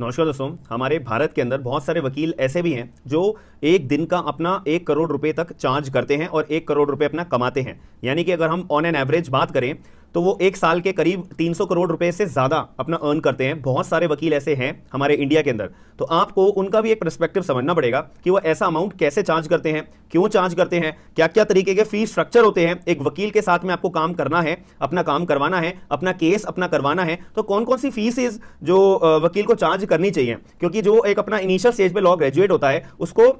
नमस्कार दोस्तों हमारे भारत के अंदर बहुत सारे वकील ऐसे भी हैं जो एक दिन का अपना एक करोड़ रुपए तक चार्ज करते हैं और एक करोड़ रुपए अपना कमाते हैं यानी कि अगर हम ऑन एन एवरेज बात करें तो वो एक साल के करीब 300 करोड़ रुपए से ज़्यादा अपना अर्न करते हैं बहुत सारे वकील ऐसे हैं हमारे इंडिया के अंदर तो आपको उनका भी एक परस्पेक्टिव समझना पड़ेगा कि वो ऐसा अमाउंट कैसे चार्ज करते हैं क्यों चार्ज करते हैं क्या क्या तरीके के फीस स्ट्रक्चर होते हैं एक वकील के साथ में आपको काम करना है अपना काम करवाना है अपना केस अपना करवाना है तो कौन कौन सी फीस जो वकील को चार्ज करनी चाहिए क्योंकि जो एक अपना इनिशियल स्टेज पर लॉ ग्रेजुएट होता है उसको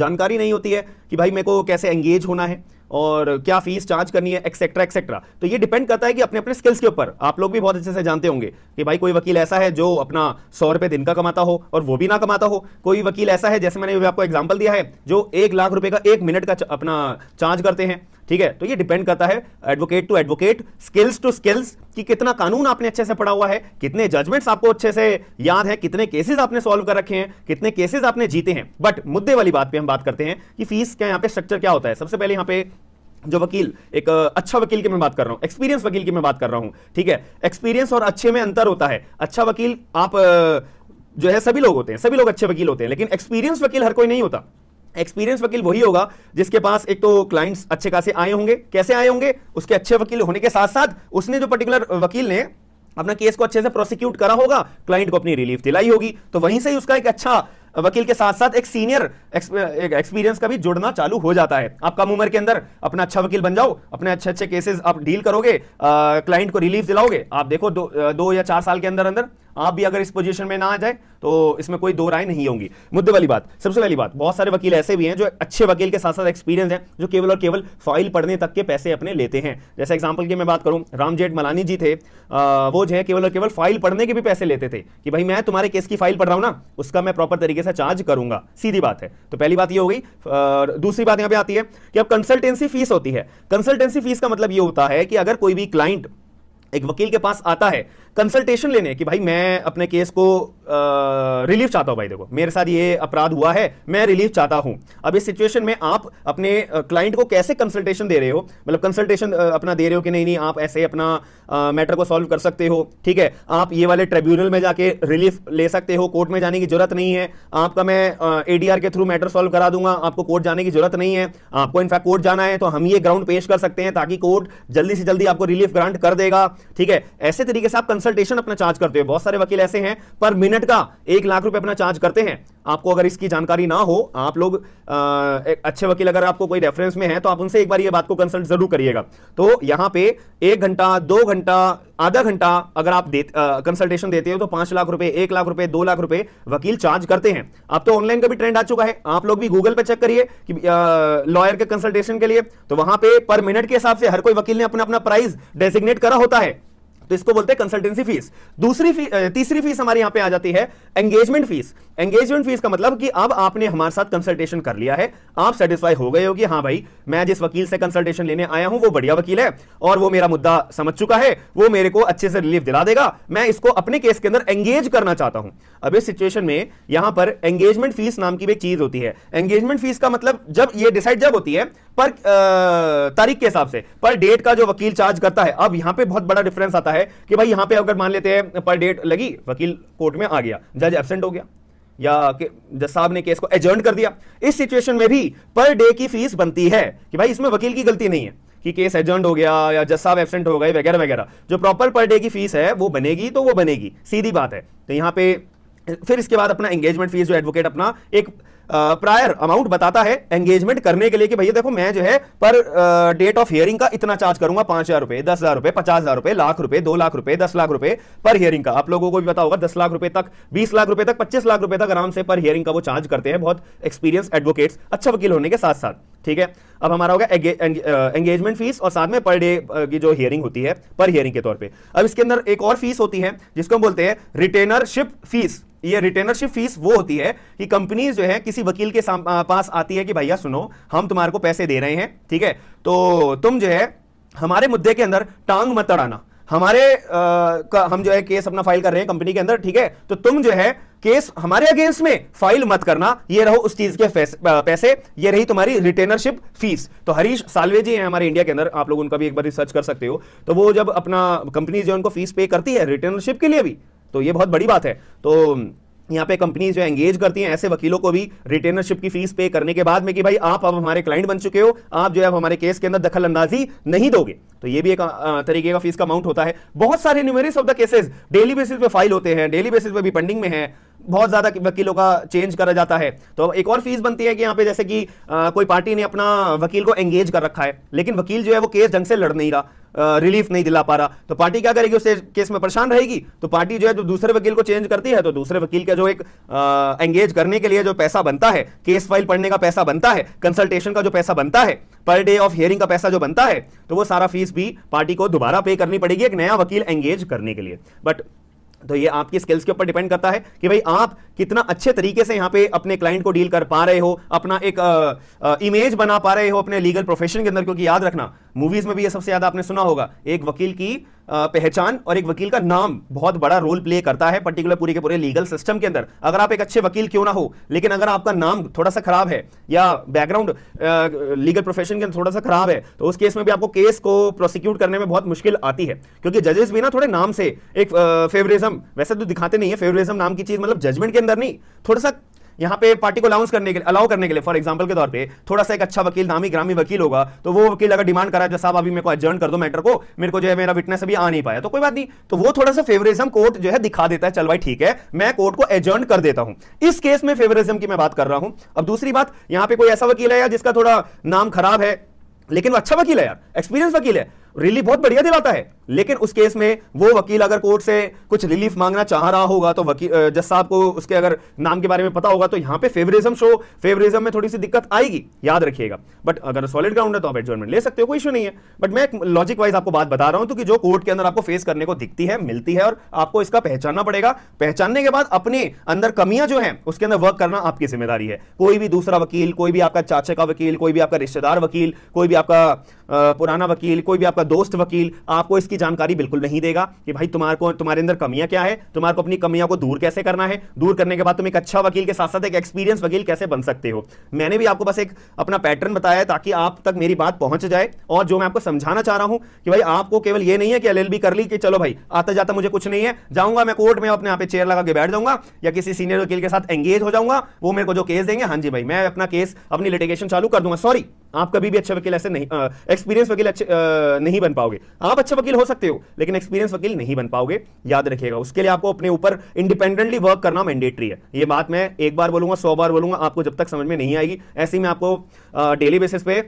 जानकारी नहीं होती है कि भाई मेरे को कैसे एंगेज होना है और क्या फीस चार्ज करनी है एक्सेट्रा एक्सेट्रा तो ये डिपेंड करता है कि अपने अपने स्किल्स के ऊपर आप लोग भी बहुत अच्छे से जानते होंगे कि भाई कोई वकील ऐसा है जो अपना सौ रुपये दिन का कमाता हो और वो भी ना कमाता हो कोई वकील ऐसा है जैसे मैंने आपको एग्जाम्पल दिया है जो एक लाख रुपये का एक मिनट का अपना चार्ज करते हैं ठीक है तो ये डिपेंड करता है advocate to advocate skills to skills कि कितना कानून आपने अच्छे से पढ़ा हुआ है कितने जजमेंट्स आपको अच्छे से याद है कितने केसेस आपने सॉल्व कर रखे हैं कितने केसेस आपने जीते हैं बट मुद्दे वाली बात पे हम बात करते हैं कि फीस क्या यहाँ पे स्ट्रक्चर क्या होता है सबसे पहले यहाँ पे जो वकील एक अच्छा वकील की मैं बात कर रहा हूं एक्सपीरियंस वकील की मैं बात कर रहा हूं ठीक है एक्सपीरियंस और अच्छे में अंतर होता है अच्छा वकील आप जो है सभी लोग होते हैं सभी लोग अच्छे वकील होते हैं लेकिन एक्सपीरियंस वकील हर कोई नहीं होता एक्सपीरियंस वकील वही होगा जिसके पास एक तो क्लाइंट्स अच्छे खासे आए होंगे कैसे आए होंगे उसके अच्छे वकील होने के साथ साथ उसने जो पर्टिकुलर वकील ने अपना केस को अच्छे से प्रोसिक्यूट करा होगा क्लाइंट को अपनी रिलीफ दिलाई होगी तो वहीं से ही उसका एक अच्छा वकील के साथ साथ एक सीनियर एक्सपीरियंस का भी जुड़ना चालू हो जाता है आप कम उम्र के अंदर अपना अच्छा वकील बन जाओ अपने अच्छे अच्छे केसेस आप डील करोगे क्लाइंट को रिलीफ दिलाओगे आप देखो दो, दो या चार साल के अंदर अंदर आप भी अगर इस पोजीशन में ना आ जाए तो इसमें कोई दो राय नहीं होंगी मुद्दे वाली बात सबसे पहली बात बहुत सारे वकील ऐसे भी हैं जो अच्छे वकील के साथ साथ एक्सपीरियंस हैं जो केवल और केवल फाइल पढ़ने तक के पैसे अपने लेते हैं जैसे एग्जाम्पल की मैं बात करूं राम जेठ मलानी जी थे आ, वो जो है केवल और केवल फाइल पढ़ने के भी पैसे लेते थे कि भाई मैं तुम्हारे केस की फाइल पढ़ रहा हूँ ना उसका मैं प्रॉपर तरीके से चार्ज करूंगा सीधी बात है तो पहली बात ये हो गई दूसरी बात यहाँ पे आती है कि अब कंसल्टेंसी फीस होती है कंसल्टेंसी फीस का मतलब ये होता है कि अगर कोई भी क्लाइंट एक वकील के पास आता है कंसल्टेशन लेने कि भाई मैं अपने केस को रिलीफ चाहता हूं भाई देखो मेरे साथ ये अपराध हुआ है मैं रिलीफ चाहता हूं अब इस सिचुएशन में आप अपने क्लाइंट को कैसे कंसल्टेशन दे रहे हो मतलब कंसल्टेशन अपना दे रहे हो कि नहीं नहीं आप ऐसे अपना मैटर को सॉल्व कर सकते हो ठीक है आप ये वाले ट्रिब्यूनल में जाके रिलीफ ले सकते हो कोर्ट में जाने की जरूरत नहीं है आपका मैं एडीआर के थ्रू मैटर सॉल्व करा दूंगा आपको कोर्ट जाने की जरूरत नहीं है आपको इनफैक्ट कोर्ट जाना है तो हम ये ग्राउंड पेश कर सकते हैं ताकि कोर्ट जल्दी से जल्दी आपको रिलीफ ग्रांट कर देगा ठीक है ऐसे तरीके से आप कंसल्टेशन अपना चार्ज करते हो बहुत सारे वकील ऐसे हैं पर मिनट का एक लाख रुपए अपना चार्ज करते हैं आपको अगर इसकी जानकारी ना हो आप लोग आ, अच्छे वकील अगर आपको कोई रेफरेंस में है तो आप उनसे एक बार ये बात को कंसल्ट जरूर करिएगा तो यहां पे एक घंटा दो घंटा आधा घंटा अगर आप दे, कंसल्टेशन देते हो तो पांच लाख रुपए एक लाख रुपए दो लाख रुपए वकील चार्ज करते हैं अब तो ऑनलाइन का भी ट्रेंड आ चुका है आप लोग भी गूगल पर चेक करिए कि लॉयर के कंसल्टेशन के लिए तो वहां पर मिनट के हिसाब से हर कोई वकील ने अपना अपना प्राइस डेजिग्नेट करा होता है तो इसको बोलते हैं कंसल्टेंसी फीस दूसरी फी, तीसरी फीस हमारे यहां पे आ जाती है एंगेजमेंट फीस एंगेजमेंट फीस का मतलब कि अब आपने हमारे साथ कंसल्टेशन कर लिया है आप सेटिस्फाई हो गए हो कि हाँ भाई मैं जिस वकील से कंसल्टेशन लेने आया हूं वो बढ़िया वकील है और वो मेरा मुद्दा समझ चुका है वो मेरे को अच्छे से रिलीफ दिला देगा मैं इसको अपने केस के अंदर एंगेज करना चाहता हूं अब इस सिचुएशन में यहां पर एंगेजमेंट फीस नाम की भी चीज होती है एंगेजमेंट फीस का मतलब जब ये डिसाइड जब होती है पर तारीख के हिसाब से पर डेट का जो वकील चार्ज करता है अब यहां पे बहुत बड़ा डिफरेंस आता है कि भाई यहां पे अगर मान लेते हैं पर डेट लगी वकील कोर्ट में आ गया जज एबसेंट हो गया या जज साहब ने केस को एजर्न कर दिया इस सिचुएशन में भी पर डे की फीस बनती है कि भाई इसमें वकील की गलती नहीं है कि केस एजेंट हो गया या जज साहब एबसेंट हो गए वगैरह वगैरह जो प्रॉपर पर डे की फीस है वो बनेगी तो वो बनेगी सीधी बात है तो यहां पे फिर इसके बाद अपना एंगेजमेंट फीस जो एडवोकेट अपना एक प्रायर अमाउंट बताता है एंगेजमेंट करने के लिए कि भैया देखो मैं जो है पर डेट ऑफ हियरिंग का इतना चार्ज करूंगा पांच हजार रुपए दस हजार रुपए पचास हजार रुपए लाख रुपए दो लाख रुपए दस लाख रुपए पर हियरिंग का आप लोगों को भी पता होगा दस लाख रुपए तक बीस लाख रुपए तक पच्चीस लाख रुपए तक आराम से पर हियरिंग का वो चार्ज करते हैं बहुत एक्सपीरियंस एडवोकेट्स अच्छा वकील होने के साथ साथ ठीक है अब हमारा होगा एंगेजमेंट फीस और साथ में पर डे की जो हियरिंग होती है पर हियरिंग के तौर पे अब इसके अंदर एक और फीस होती है जिसको हम बोलते हैं रिटेनरशिप फीस ये रिटेनरशिप फीस वो होती है कि कंपनी जो है किसी वकील के पास आती है कि भैया सुनो हम तुम्हारे को पैसे दे रहे हैं ठीक है तो तुम जो है हमारे मुद्दे के अंदर टांग मत अड़ाना हमारे आ, का हम जो है केस अपना फाइल कर रहे हैं कंपनी के अंदर ठीक है तो तुम जो है केस हमारे अगेंस्ट में फाइल मत करना ये रहो उस चीज के पैसे ये रही तुम्हारी रिटेनरशिप फीस तो हरीश सालवे जी हैं हमारे इंडिया के अंदर आप लोग उनका भी एक बार रिसर्च कर सकते हो तो वो जब अपना कंपनी जो उनको फीस पे करती है रिटेनरशिप के लिए भी तो ये बहुत बड़ी बात है तो यहाँ पे कंपनीज जो एंगेज करती हैं ऐसे वकीलों को भी रिटेनरशिप की फीस पे करने के बाद में कि भाई आप अब हमारे क्लाइंट बन चुके हो आप जो है हमारे केस के अंदर दखल अंदाजी नहीं दोगे तो ये भी एक तरीके का फीस का अमाउंट होता है बहुत सारे numerous of the cases daily basis पे फाइल होते हैं डेली बेसिस पे भी पेंडिंग में है बहुत ज्यादा वकीलों का चेंज करा जाता है तो एक और फीस बनती है कि यहाँ पे जैसे कि आ, कोई पार्टी ने अपना वकील को एंगेज कर रखा है लेकिन वकील जो है वो केस ढंग से लड़ नहीं रहा रिलीफ नहीं दिला पा रहा तो पार्टी क्या करेगी उस केस में परेशान रहेगी तो पार्टी जो है जो दूसरे वकील को चेंज करती है तो दूसरे वकील का जो एक एंगेज करने के लिए जो पैसा बनता है केस फाइल पढ़ने का पैसा बनता है कंसल्टेशन का जो पैसा बनता है पर डे ऑफ हियरिंग का पैसा जो बनता है तो वो सारा फीस भी पार्टी को दोबारा पे करनी पड़ेगी एक नया वकील एंगेज करने के लिए बट तो ये आपकी स्किल्स के ऊपर डिपेंड करता है कि भाई आप कितना अच्छे तरीके से यहां पे अपने क्लाइंट को डील कर पा रहे हो अपना एक आ, आ, इमेज बना पा रहे हो अपने लीगल प्रोफेशन के अंदर क्योंकि याद रखना मूवीज में भी ये सबसे ज्यादा आपने सुना होगा एक वकील की पहचान और एक वकील का नाम बहुत बड़ा रोल प्ले करता है पर्टिकुलर पूरे के पूरे लीगल सिस्टम के अंदर अगर आप एक अच्छे वकील क्यों ना हो लेकिन अगर आपका नाम थोड़ा सा खराब है या बैकग्राउंड लीगल प्रोफेशन के अंदर थोड़ा सा खराब है तो उस केस में भी आपको केस को प्रोसिक्यूट करने में बहुत मुश्किल आती है क्योंकि जजेस भी ना थोड़े नाम से एक फेवरिज्म वैसे तो दिखाते नहीं है फेवरिज्म नाम की चीज मतलब जजमेंट के अंदर नहीं थोड़ा सा यहां पे पार्टी को अलाउंस करने के लिए अलाउ करने के लिए फॉर एग्जांपल के तौर पर थोड़ा सा एक अच्छा वकील नामी ग्रामी वकील होगा तो वो वकील अगर डिमांड करा जैसा अभी मेरे को एडजर्न कर दो मैटर को मेरे को जो है मेरा विटनेस अभी आ नहीं पाया तो कोई बात नहीं तो वो थोड़ा सा फेवरिज्म कोर्ट जो है दिखा देता है चल भाई ठीक है मैं कोर्ट को एडजर्न कर देता हूं इस केस में फेवरिज्म की मैं बात कर रहा हूं अब दूसरी बात यहां पर कोई ऐसा वकील है यार जिसका थोड़ा नाम खराब है लेकिन वो अच्छा वकील है यार एक्सपीरियंस वकील है रिली बहुत बढ़िया दिलाता है लेकिन उस केस में वो वकील अगर कोर्ट से कुछ रिलीफ मांगना चाह रहा होगा तो वकील जज साहब को उसके अगर नाम के बारे में पता होगा तो यहां पे फेवरिज्म शो फेवरिज्म में थोड़ी सी दिक्कत आएगी याद रखिएगा बट अगर सॉलिड ग्राउंड है तो आप एडजमेंट ले सकते हो कोई इशू नहीं है बट मैं लॉजिक वाइज आपको बात बता रहा हूं तो कि जो कोर्ट के अंदर आपको फेस करने को दिखती है मिलती है और आपको इसका पहचानना पड़ेगा पहचानने के बाद अपने अंदर कमियां जो है उसके अंदर वर्क करना आपकी जिम्मेदारी है कोई भी दूसरा वकील कोई भी आपका चाचा का वकील कोई भी आपका रिश्तेदार वकील कोई भी आपका पुराना वकील कोई भी आपका दोस्त वकील आपको इसके की जानकारी बिल्कुल नहीं देगा कि भाई तुम्हारे को तुम्हारे अंदर कमियां क्या है तुम्हारे को अपनी कमियां को दूर कैसे करना है दूर करने के बाद तुम एक अच्छा वकील के साथ साथ एक एक्सपीरियंस वकील कैसे बन सकते हो मैंने भी आपको बस एक अपना पैटर्न बताया ताकि आप तक मेरी बात पहुंच जाए और जो मैं आपको समझाना चाह रहा हूं कि भाई आपको केवल यह नहीं है कि एल कर ली कि चलो भाई आता जाता मुझे कुछ नहीं है जाऊंगा मैं कोर्ट में अपने यहाँ पे चेयर लगा के बैठ जाऊंगा या किसी सीनियर वकील के साथ एंगेज हो जाऊंगा वो मेरे को जो केस देंगे हाँ जी भाई मैं अपना केस अपनी लिटिगेशन चालू कर दूंगा सॉरी आप कभी भी अच्छा वकील ऐसे नहीं एक्सपीरियंस वकील अच्छे आ, नहीं बन पाओगे आप अच्छा वकील हो सकते हो लेकिन एक्सपीरियंस वकील नहीं बन पाओगे याद रखिएगा उसके लिए आपको अपने ऊपर इंडिपेंडेंटली वर्क करना मैंडेटरी है ये बात मैं एक बार बोलूंगा सौ बार बोलूंगा आपको जब तक समझ में नहीं आएगी ऐसे में आपको डेली बेसिस पे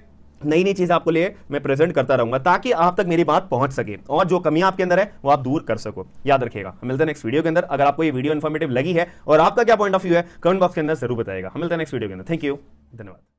नई नई चीज़ आपको लिए मैं प्रेजेंट करता रहूंगा ताकि आप तक मेरी बात पहुंच सके और जो कमियां आपके अंदर है वो आप दूर कर सको याद रखिएगा मिलते हैं नेक्स्ट वीडियो के अंदर अगर आपको ये वीडियो इन्फॉर्मेटिव लगी है और आपका क्या पॉइंट ऑफ व्यू है कमेंट बॉक्स के अंदर जरूर बताएगा मिलते हैं नेक्स्ट वीडियो के अंदर थैंक यू धन्यवाद